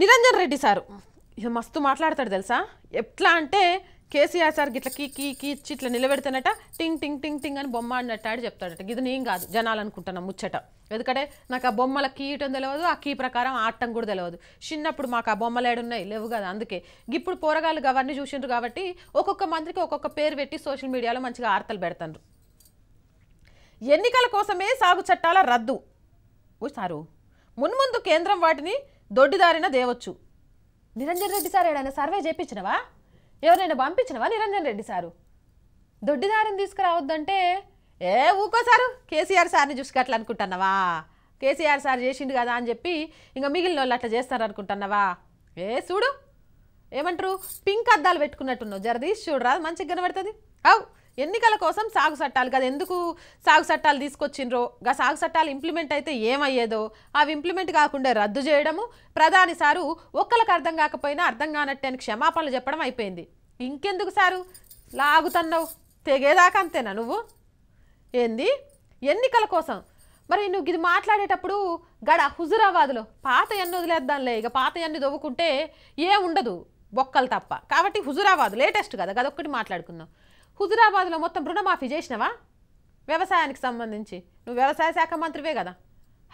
Niranjan Reddy sir ఇక మస్తు మాట్లాడతాడు తెలుసా ఎట్లా అంటే కేసీఆర్ సార్ గిట్ల కీ కీ ఇచ్చి ఇట్లా నిలబెడితేనట టింగ్ టింగ్ టింగ్ టింగ్ అని బొమ్మ ఆడినట్టు ఆడి చెప్తాడట ఇది నేను కాదు జనాలు అనుకుంటున్నా ముచ్చట ఎందుకంటే నాకు ఆ బొమ్మల ఇటం తెలియదు ఆ కీ ప్రకారం ఆడటం కూడా తెలియదు చిన్నప్పుడు మాకు ఆ బొమ్మలు ఏడున్నాయి లేవు కదా అందుకే ఇప్పుడు పోరగాళ్ళు అవన్నీ చూసిండ్రు కాబట్టి ఒక్కొక్క మంత్రికి ఒక్కొక్క పేరు పెట్టి సోషల్ మీడియాలో మంచిగా ఆర్తలు పెడతాను ఎన్నికల కోసమే సాగు చట్టాల రద్దు సారు మున్ముందు కేంద్రం వాటిని దొడ్డిదారిన దేవచ్చు నిరంజన్ రెడ్డి సార్ ఏడైనా సర్వే చేయించినవా ఎవరైనా పంపించినవా నిరంజన్ రెడ్డి సారు దొడ్డిదారిని తీసుకురావద్దంటే ఏ ఊకో సారు కేసీఆర్ సార్ని చూసుకట్లా అనుకుంటున్నావా కేసీఆర్ సార్ చేసిండు కదా అని చెప్పి ఇంకా మిగిలిన వాళ్ళు అట్లా చేస్తారు అనుకుంటున్నావా ఏ చూడు ఏమంటారు పింక్ అద్దాలు పెట్టుకున్నట్టున్నావు జరదీష్ చూడరా మంచిగా కనబడుతుంది అవు ఎన్నికల కోసం సాగు చట్టాలు కదా ఎందుకు సాగు చట్టాలు తీసుకొచ్చిండ్రో సాగు చట్టాలు ఇంప్లిమెంట్ అయితే ఏమయ్యేదో అవి ఇంప్లిమెంట్ కాకుండా రద్దు చేయడము ప్రధాని సారు ఒక్కరికి అర్థం కాకపోయినా అర్థం కానట్టే అని క్షమాపణలు చెప్పడం అయిపోయింది ఇంకెందుకు సారు లాగుతున్నావు తెగేదాకా అంతేనా నువ్వు ఏంది ఎన్నికల కోసం మరి నువ్వు ఇది మాట్లాడేటప్పుడు గడ హుజురాబాద్లో పాత ఎన్ని వదిలేద్దాంలే ఇక పాత ఎన్ని దవ్వుకుంటే ఏముండదు బొక్కలు తప్ప కాబట్టి హుజురాబాద్ లేటెస్ట్ కదా గదొక్కటి మాట్లాడుకున్నాం హుజురాబాద్లో మొత్తం రుణమాఫీ చేసినవా వ్యవసాయానికి సంబంధించి నువ్వు వ్యవసాయ శాఖ మంత్రివే కదా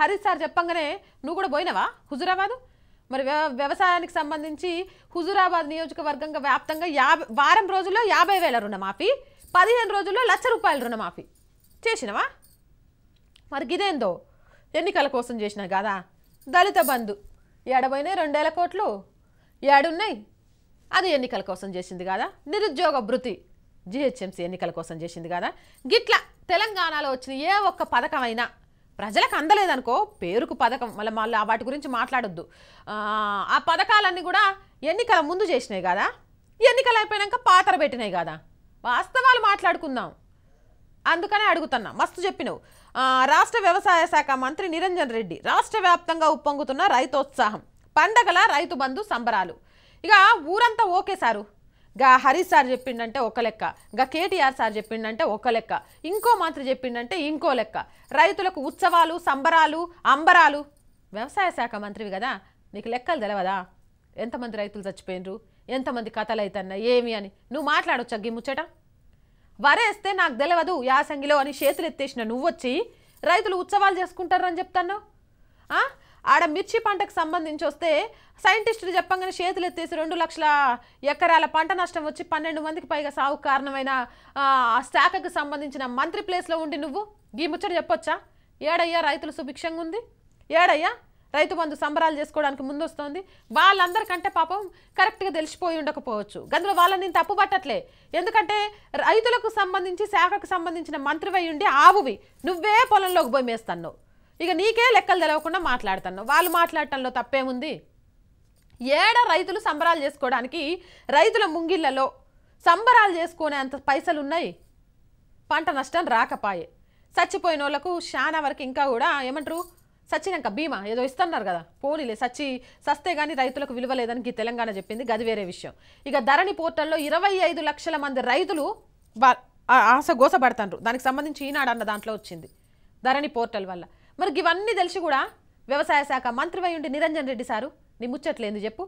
హరీష్ సార్ చెప్పంగానే నువ్వు కూడా పోయినవా హుజురాబాదు మరి వ్యవసాయానికి సంబంధించి హుజురాబాద్ నియోజకవర్గంగా వ్యాప్తంగా యాభై వారం రోజుల్లో యాభై వేల రుణమాఫీ పదిహేను రోజుల్లో లక్ష రూపాయల రుణమాఫీ చేసినవా మరి ఇదేందో ఎన్నికల కోసం చేసినా కదా దళిత బంధు ఏడబోయినాయి రెండేళ్ల కోట్లు ఏడున్నాయి అది ఎన్నికల కోసం చేసింది కదా నిరుద్యోగ భృతి జిహెచ్ఎంసీ ఎన్నికల కోసం చేసింది కదా గిట్లా తెలంగాణలో వచ్చిన ఏ ఒక్క పథకమైనా ప్రజలకు అందలేదనుకో పేరుకు పథకం మళ్ళీ మళ్ళీ వాటి గురించి మాట్లాడొద్దు ఆ పథకాలన్నీ కూడా ఎన్నికల ముందు చేసినాయి కదా ఎన్నికలు అయిపోయాక పాతర పెట్టినాయి కదా వాస్తవాలు మాట్లాడుకుందాం అందుకనే అడుగుతున్నా మస్తు చెప్పినవు రాష్ట్ర వ్యవసాయ శాఖ మంత్రి నిరంజన్ రెడ్డి రాష్ట్ర వ్యాప్తంగా ఉప్పొంగుతున్న రైతోత్సాహం పండగల రైతు బంధు సంబరాలు ఇక ఊరంతా ఓకే సారు గా హరీష్ సార్ చెప్పిండంటే ఒక లెక్క గా కేటీఆర్ సార్ చెప్పిండంటే ఒక లెక్క ఇంకో మాత్రం చెప్పిండంటే ఇంకో లెక్క రైతులకు ఉత్సవాలు సంబరాలు అంబరాలు వ్యవసాయ శాఖ మంత్రివి కదా నీకు లెక్కలు తెలియదా ఎంతమంది రైతులు చచ్చిపోయినరు ఎంతమంది కథలు అవుతున్నా ఏమి అని నువ్వు మాట్లాడొచ్చా గీ ముచ్చట వరేస్తే నాకు తెలియదు యాసంగిలో అని చేతులు ఎత్తేసిన నువ్వొచ్చి రైతులు ఉత్సవాలు చేసుకుంటారని చెప్తాను ఆడ మిర్చి పంటకు సంబంధించి వస్తే సైంటిస్టులు చెప్పంగానే చేతులు ఎత్తేసి రెండు లక్షల ఎకరాల పంట నష్టం వచ్చి పన్నెండు మందికి పైగా సాగు కారణమైన శాఖకు సంబంధించిన మంత్రి ప్లేస్లో ఉండి నువ్వు ఈ ముచ్చట చెప్పొచ్చా ఏడయ్యా రైతులు సుభిక్షంగా ఉంది ఏడయ్యా రైతు బంధు సంబరాలు చేసుకోవడానికి ముందొస్తోంది వాళ్ళందరికంటే పాపం కరెక్ట్గా తెలిసిపోయి ఉండకపోవచ్చు అందులో వాళ్ళని నేను తప్పు పట్టట్లే ఎందుకంటే రైతులకు సంబంధించి శాఖకు సంబంధించిన మంత్రివై ఉండి ఆవువి నువ్వే పొలంలోకి పోయి మేస్తాను ఇక నీకే లెక్కలు తెలవకుండా మాట్లాడుతాను వాళ్ళు మాట్లాడటంలో తప్పేముంది ఏడ రైతులు సంబరాలు చేసుకోవడానికి రైతుల ముంగిళ్ళలో సంబరాలు చేసుకునేంత పైసలు ఉన్నాయి పంట నష్టం రాకపాయే చచ్చిపోయిన వాళ్ళకు చాలా వరకు ఇంకా కూడా ఏమంటారు సచ్చినాక బీమా ఏదో ఇస్తున్నారు కదా పోనీలే సచ్చి సస్తే కానీ రైతులకు విలువ లేదని తెలంగాణ చెప్పింది గది వేరే విషయం ఇక ధరణి పోర్టల్లో ఇరవై ఐదు లక్షల మంది రైతులు ఆశ గోసపడతాండ్రు దానికి సంబంధించి ఈనాడు అన్న దాంట్లో వచ్చింది ధరణి పోర్టల్ వల్ల మరి ఇవన్నీ తెలిసి కూడా వ్యవసాయ శాఖ మంత్రివై ఉండి నిరంజన్ రెడ్డి సారు నీ ముచ్చట్లేదు చెప్పు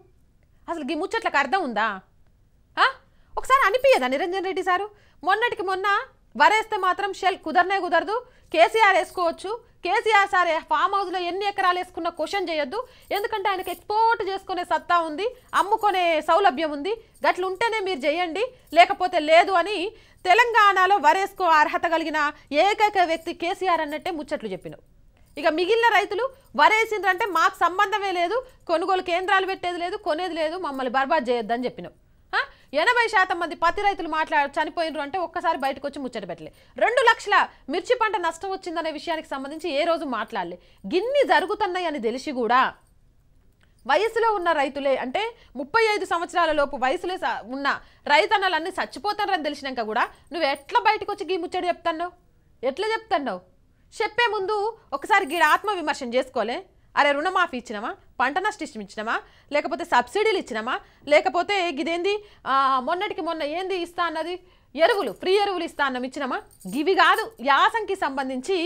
అసలు ఈ ముచ్చట్లకు అర్థం ఉందా ఒకసారి అనిపించదా నిరంజన్ రెడ్డి సారు మొన్నటికి మొన్న వరేస్తే మాత్రం షెల్ కుదరనే కుదరదు కేసీఆర్ వేసుకోవచ్చు కేసీఆర్ సార్ ఫామ్ హౌస్లో ఎన్ని ఎకరాలు వేసుకున్న క్వశ్చన్ చేయొద్దు ఎందుకంటే ఆయనకు ఎక్స్పోర్ట్ చేసుకునే సత్తా ఉంది అమ్ముకునే సౌలభ్యం ఉంది గట్లు ఉంటేనే మీరు చేయండి లేకపోతే లేదు అని తెలంగాణలో వరేసుకో అర్హత కలిగిన ఏకైక వ్యక్తి కేసీఆర్ అన్నట్టే ముచ్చట్లు చెప్పినావు ఇక మిగిలిన రైతులు వరేసిండ్రంటే మాకు సంబంధమే లేదు కొనుగోలు కేంద్రాలు పెట్టేది లేదు కొనేది లేదు మమ్మల్ని బర్బాద్ చేయొద్దని చెప్పినావు ఎనభై శాతం మంది పత్తి రైతులు మాట్లాడు చనిపోయినరు అంటే ఒక్కసారి బయటకు వచ్చి ముచ్చట పెట్టలే రెండు లక్షల మిర్చి పంట నష్టం వచ్చిందనే విషయానికి సంబంధించి ఏ రోజు మాట్లాడలే గిన్ని జరుగుతున్నాయి అని తెలిసి కూడా వయసులో ఉన్న రైతులే అంటే ముప్పై ఐదు సంవత్సరాల లోపు వయసులో ఉన్న రైతన్నలన్నీ చచ్చిపోతారని తెలిసినాక కూడా నువ్వు ఎట్లా బయటకు వచ్చి గీ ముచ్చడి చెప్తున్నావు ఎట్లా చెప్తున్నావు చెప్పే ముందు ఒకసారి గీడ ఆత్మవిమర్శం చేసుకోలే అరే రుణమాఫీ ఇచ్చినామా పంట నష్టం ఇచ్చినామా లేకపోతే సబ్సిడీలు ఇచ్చినామా లేకపోతే గిదేంది మొన్నటికి మొన్న ఏంది ఇస్తా అన్నది ఎరువులు ఫ్రీ ఎరువులు ఇస్తా అన్నం ఇచ్చినామా గివి కాదు యాసంకి సంబంధించి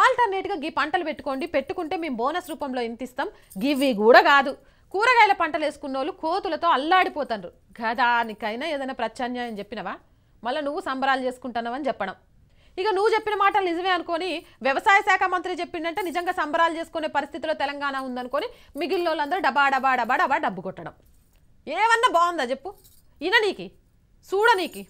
ఆల్టర్నేట్గా గీ పంటలు పెట్టుకోండి పెట్టుకుంటే మేము బోనస్ రూపంలో ఇంత ఇస్తాం గివి కూడా కాదు కూరగాయల పంటలు వేసుకున్న వాళ్ళు కోతులతో అల్లాడిపోతారు గదానికైనా ఏదైనా ప్రత్యాన్యాయం చెప్పినవా మళ్ళీ నువ్వు సంబరాలు చేసుకుంటున్నావని చెప్పడం ఇక నువ్వు చెప్పిన మాటలు నిజమే అనుకోని వ్యవసాయ శాఖ మంత్రి చెప్పిండంటే నిజంగా సంబరాలు చేసుకునే పరిస్థితిలో తెలంగాణ ఉందనుకొని మిగిలిన వాళ్ళందరూ డబా డబా డబా డబా డబ్బు కొట్టడం ఏమన్నా బాగుందా చెప్పు ఇన నీకి చూడ నీకి